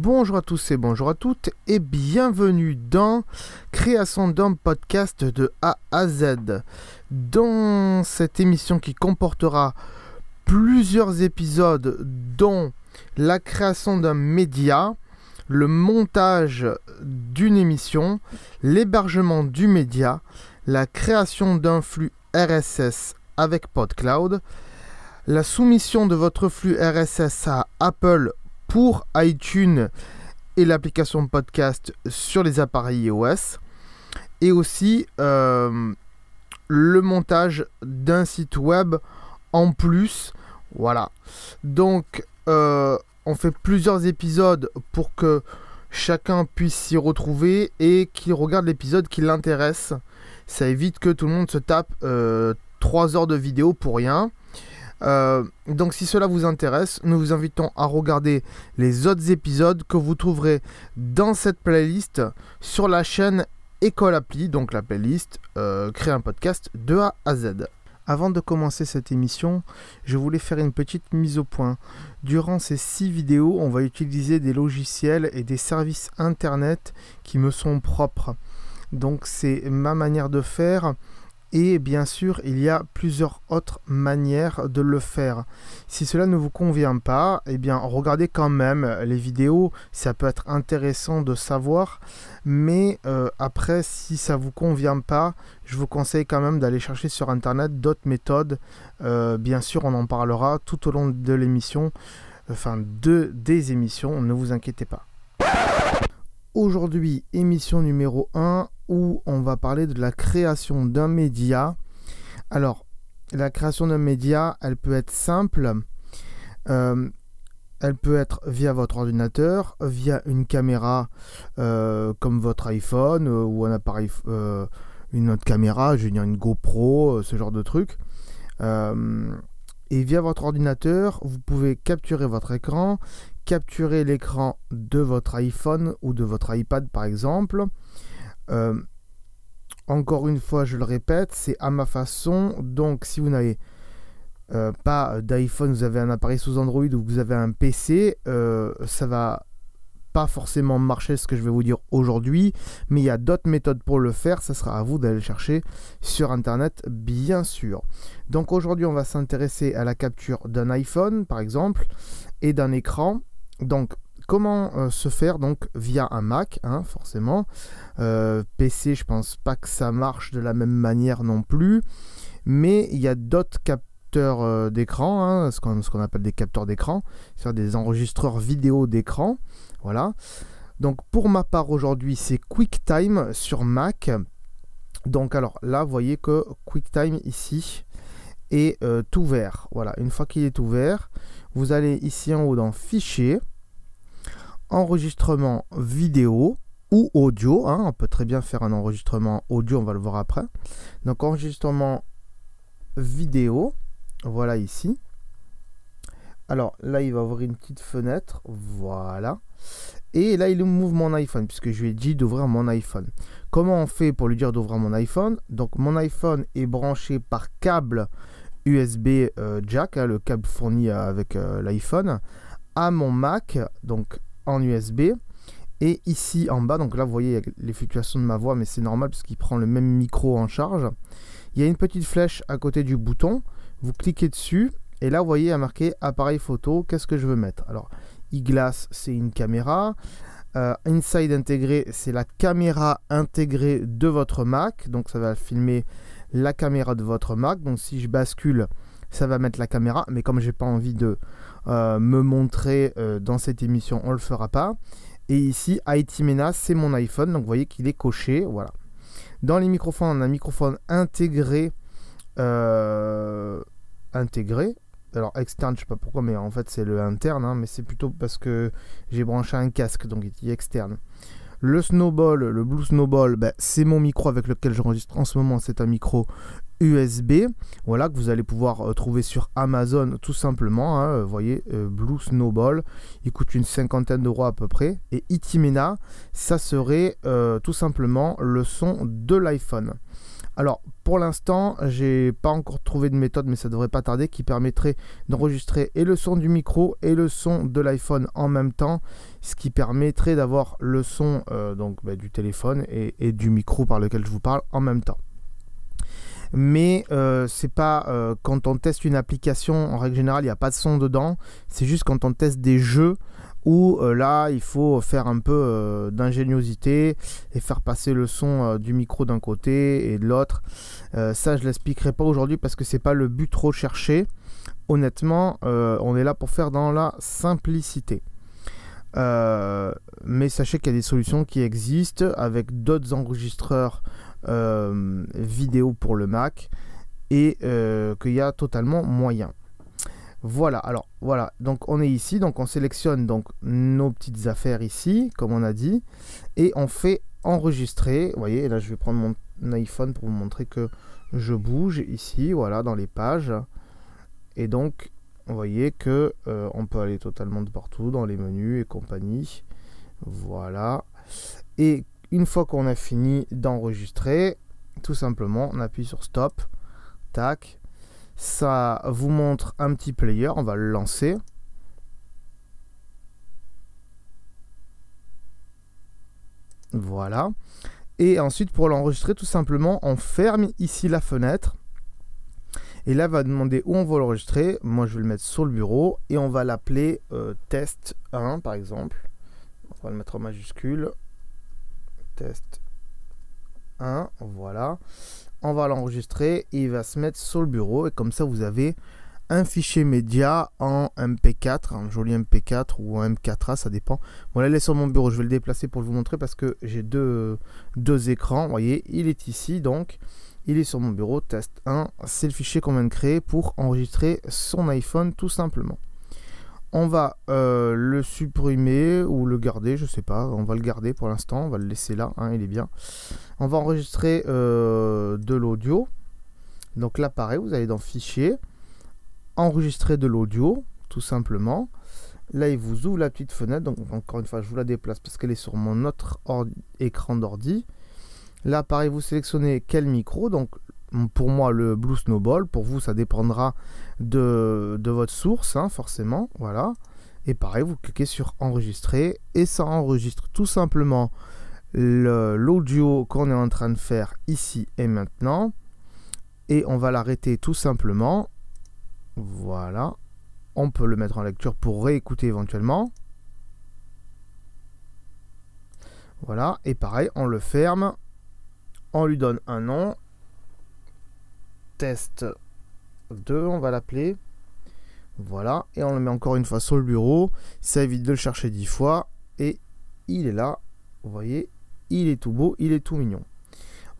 Bonjour à tous et bonjour à toutes et bienvenue dans Création d'un podcast de A à Z. Dans cette émission qui comportera plusieurs épisodes dont la création d'un média, le montage d'une émission, l'hébergement du média, la création d'un flux RSS avec PodCloud, la soumission de votre flux RSS à Apple pour iTunes et l'application podcast sur les appareils iOS. Et aussi euh, le montage d'un site web en plus. Voilà. Donc euh, on fait plusieurs épisodes pour que chacun puisse s'y retrouver et qu'il regarde l'épisode qui l'intéresse. Ça évite que tout le monde se tape euh, trois 3 heures de vidéo pour rien. Euh, donc si cela vous intéresse, nous vous invitons à regarder les autres épisodes que vous trouverez dans cette playlist sur la chaîne École Appli, donc la playlist euh, Créer un podcast de A à Z. Avant de commencer cette émission, je voulais faire une petite mise au point. Durant ces six vidéos, on va utiliser des logiciels et des services internet qui me sont propres. Donc c'est ma manière de faire et bien sûr, il y a plusieurs autres manières de le faire. Si cela ne vous convient pas, eh bien, regardez quand même les vidéos. Ça peut être intéressant de savoir. Mais euh, après, si ça vous convient pas, je vous conseille quand même d'aller chercher sur Internet d'autres méthodes. Euh, bien sûr, on en parlera tout au long de l'émission. Enfin, de, des émissions, ne vous inquiétez pas aujourd'hui émission numéro 1 où on va parler de la création d'un média. Alors, la création d'un média, elle peut être simple. Euh, elle peut être via votre ordinateur, via une caméra euh, comme votre iPhone euh, ou un appareil, une autre caméra, je veux dire une GoPro, ce genre de truc. et via votre ordinateur, vous pouvez capturer votre écran, capturer l'écran de votre iPhone ou de votre iPad par exemple. Euh, encore une fois, je le répète, c'est à ma façon. Donc si vous n'avez euh, pas d'iPhone, vous avez un appareil sous Android ou vous avez un PC, euh, ça va pas forcément marcher ce que je vais vous dire aujourd'hui, mais il y a d'autres méthodes pour le faire, ça sera à vous d'aller chercher sur internet bien sûr. Donc aujourd'hui on va s'intéresser à la capture d'un iPhone par exemple et d'un écran donc, comment euh, se faire donc via un Mac, hein, forcément. Euh, PC, je pense pas que ça marche de la même manière non plus. Mais il y a d'autres capteurs euh, d'écran, hein, ce qu'on appelle des capteurs d'écran, c'est-à-dire des enregistreurs vidéo d'écran. Voilà. Donc pour ma part aujourd'hui, c'est QuickTime sur Mac. Donc alors là, vous voyez que QuickTime ici est ouvert Voilà, une fois qu'il est ouvert, vous allez ici en haut dans Fichier, Enregistrement vidéo ou audio. Hein, on peut très bien faire un enregistrement audio, on va le voir après. Donc enregistrement vidéo, voilà ici. Alors là, il va ouvrir une petite fenêtre, voilà. Et là, il ouvre mon iPhone, puisque je lui ai dit d'ouvrir mon iPhone. Comment on fait pour lui dire d'ouvrir mon iPhone Donc mon iPhone est branché par câble USB euh, jack, hein, le câble fourni euh, avec euh, l'iPhone, à mon Mac, donc en USB. Et ici en bas, donc là vous voyez les fluctuations de ma voix, mais c'est normal parce qu'il prend le même micro en charge. Il y a une petite flèche à côté du bouton, vous cliquez dessus et là vous voyez à marqué appareil photo, qu'est-ce que je veux mettre Alors, e c'est une caméra, inside intégré c'est la caméra intégrée de votre Mac, donc ça va filmer la caméra de votre Mac. Donc si je bascule, ça va mettre la caméra, mais comme j'ai pas envie de euh, me montrer euh, dans cette émission, on le fera pas. Et ici, Mena, c'est mon iPhone, donc vous voyez qu'il est coché, voilà. Dans les microphones, on a un microphone intégré, euh, intégré, alors externe, je sais pas pourquoi, mais en fait c'est le interne, hein. mais c'est plutôt parce que j'ai branché un casque, donc il est externe. Le Snowball, le Blue Snowball, ben, c'est mon micro avec lequel j'enregistre en ce moment. C'est un micro USB, voilà que vous allez pouvoir euh, trouver sur Amazon tout simplement. vous hein, euh, voyez, euh, Blue Snowball, il coûte une cinquantaine d'euros à peu près. Et Itimena, ça serait tout simplement le son de l'iPhone. Alors, pour l'instant, j'ai pas encore trouvé de méthode, mais ça devrait pas tarder, qui permettrait d'enregistrer et le son du micro et le son de l'iPhone en même temps, ce qui permettrait d'avoir le son euh, donc, bah, du téléphone et du micro par lequel je vous parle en même temps mais euh, c'est pas euh, quand on teste une application, en règle générale, il n'y a pas de son dedans, c'est juste quand on teste des jeux où euh, là, il faut faire un peu d'ingéniosité et faire passer le son du micro d'un côté et de l'autre. ça, je l'expliquerai pas aujourd'hui parce que c'est pas le but trop cherché. Honnêtement, on est là pour faire dans la simplicité. mais sachez qu'il y a des solutions qui existent avec d'autres enregistreurs euh, vidéo pour le Mac et euh, qu'il y a totalement moyen. Voilà, alors voilà, donc on est ici, donc on sélectionne donc nos petites affaires ici, comme on a dit, et on fait enregistrer. Vous voyez, là je vais prendre mon iPhone pour vous montrer que je bouge ici, voilà, dans les pages. Et donc, vous voyez que euh, on peut aller totalement de partout, dans les menus et compagnie. Voilà. Et une fois qu'on a fini d'enregistrer, tout simplement, on appuie sur stop. Tac. Ça vous montre un petit player, on va le lancer. Voilà. Et ensuite, pour l'enregistrer, tout simplement, on ferme ici la fenêtre. Et là, va demander où on va l'enregistrer. Moi, je vais le mettre sur le bureau et on va l'appeler euh, test 1, par exemple. On va le mettre en majuscule test 1, voilà. On va l'enregistrer il va se mettre sur le bureau et comme ça vous avez un fichier média en MP4, un joli MP4 ou un m 4 a ça dépend. Voilà, bon, il est sur mon bureau, je vais le déplacer pour vous montrer parce que j'ai deux, deux écrans. Vous voyez, il est ici donc, il est sur mon bureau, test 1, c'est le fichier qu'on vient de créer pour enregistrer son iPhone tout simplement. On va euh, le supprimer ou le garder, je sais pas. On va le garder pour l'instant, on va le laisser là, hein, il est bien. On va enregistrer euh, de l'audio. Donc là, pareil, vous allez dans Fichier, Enregistrer de l'audio, tout simplement. Là, il vous ouvre la petite fenêtre. Donc encore une fois, je vous la déplace parce qu'elle est sur mon autre écran d'ordi. Là, pareil, vous sélectionnez quel micro. Donc pour moi le Blue Snowball. Pour vous, ça dépendra de, votre source, hein, forcément. Voilà. Et pareil, vous cliquez sur enregistrer et ça enregistre tout simplement l'audio qu'on est en train de faire ici et maintenant. Et on va l'arrêter tout simplement. Voilà. On peut le mettre en lecture pour réécouter éventuellement. Voilà. Et pareil, on le ferme. On lui donne un nom test 2, on va l'appeler. Voilà, et on le met encore une fois sur le bureau. Ça évite de le chercher 10 fois. Et il est là, vous voyez, il est tout beau, il est tout mignon.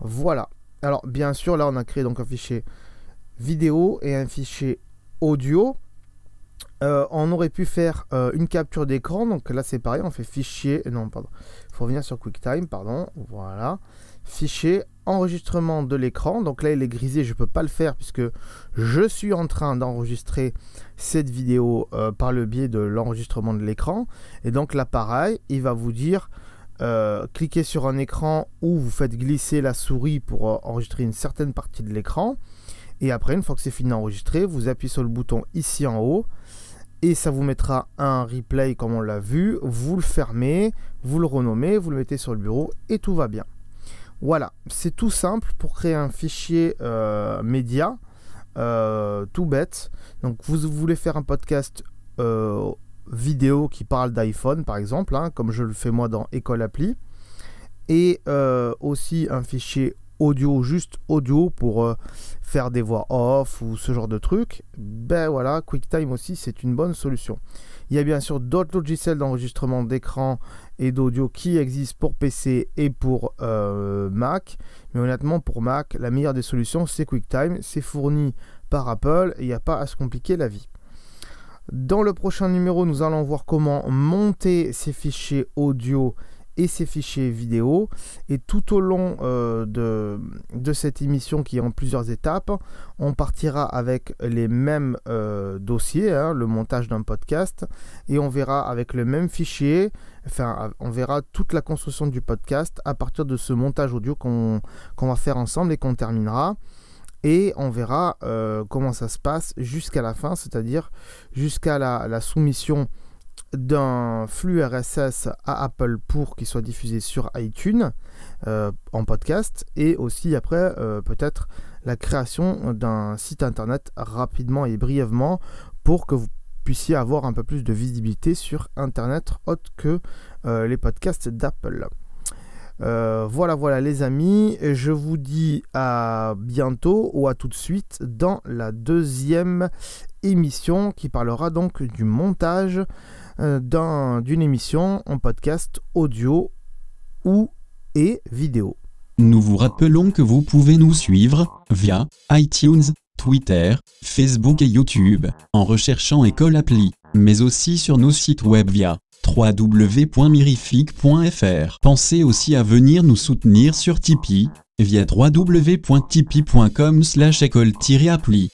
Voilà. Alors bien sûr, là on a créé donc un fichier vidéo et un fichier audio. Euh, on aurait pu faire euh, une capture d'écran, donc là c'est pareil, on fait fichier, non pardon, il faut revenir sur QuickTime, pardon, voilà, fichier enregistrement de l'écran. Donc là, il est grisé, je ne peux pas le faire puisque je suis en train d'enregistrer cette vidéo euh, par le biais de l'enregistrement de l'écran. Et donc l'appareil, il va vous dire, euh, cliquez sur un écran où vous faites glisser la souris pour euh, enregistrer une certaine partie de l'écran. Et après, une fois que c'est fini d'enregistrer, vous appuyez sur le bouton ici en haut. Et ça vous mettra un replay comme on l'a vu. Vous le fermez, vous le renommez, vous le mettez sur le bureau et tout va bien. Voilà, c'est tout simple pour créer un fichier euh, média, euh, tout bête. Donc vous voulez faire un podcast euh, vidéo qui parle d'iPhone par exemple, hein, comme je le fais moi dans École Appli, et aussi un fichier audio, juste audio pour euh, faire des voix off ou ce genre de truc, ben voilà, QuickTime aussi c'est une bonne solution. Il y a bien sûr d'autres logiciels d'enregistrement d'écran et d'audio qui existent pour PC et pour euh, Mac, mais honnêtement pour Mac, la meilleure des solutions c'est QuickTime, c'est fourni par Apple, il n'y a pas à se compliquer la vie. Dans le prochain numéro, nous allons voir comment monter ces fichiers audio et ses fichiers vidéo. Et tout au long euh, de, de, cette émission qui est en plusieurs étapes, on partira avec les mêmes euh, dossiers, hein, le montage d'un podcast, et on verra avec le même fichier, enfin on verra toute la construction du podcast à partir de ce montage audio qu'on va faire ensemble et qu'on terminera et on verra euh, comment ça se passe jusqu'à la fin, c'est-à-dire jusqu'à la, la, soumission d'un flux RSS à Apple pour qu'il soit diffusé sur iTunes euh, en podcast et aussi après euh, peut-être la création d'un site internet rapidement et brièvement pour que vous puissiez avoir un peu plus de visibilité sur internet autre que euh, les podcasts d'Apple. Euh, voilà, voilà les amis, je vous dis à bientôt ou à tout de suite dans la deuxième émission qui parlera donc du montage euh, d'une émission en podcast audio ou et vidéo. Nous vous rappelons que vous pouvez nous suivre via iTunes, Twitter, Facebook et YouTube en recherchant École Appli, mais aussi sur nos sites web via www.mirifique.fr. Pensez aussi à venir nous soutenir sur Tipeee via www.tipeee.com slash école-appli.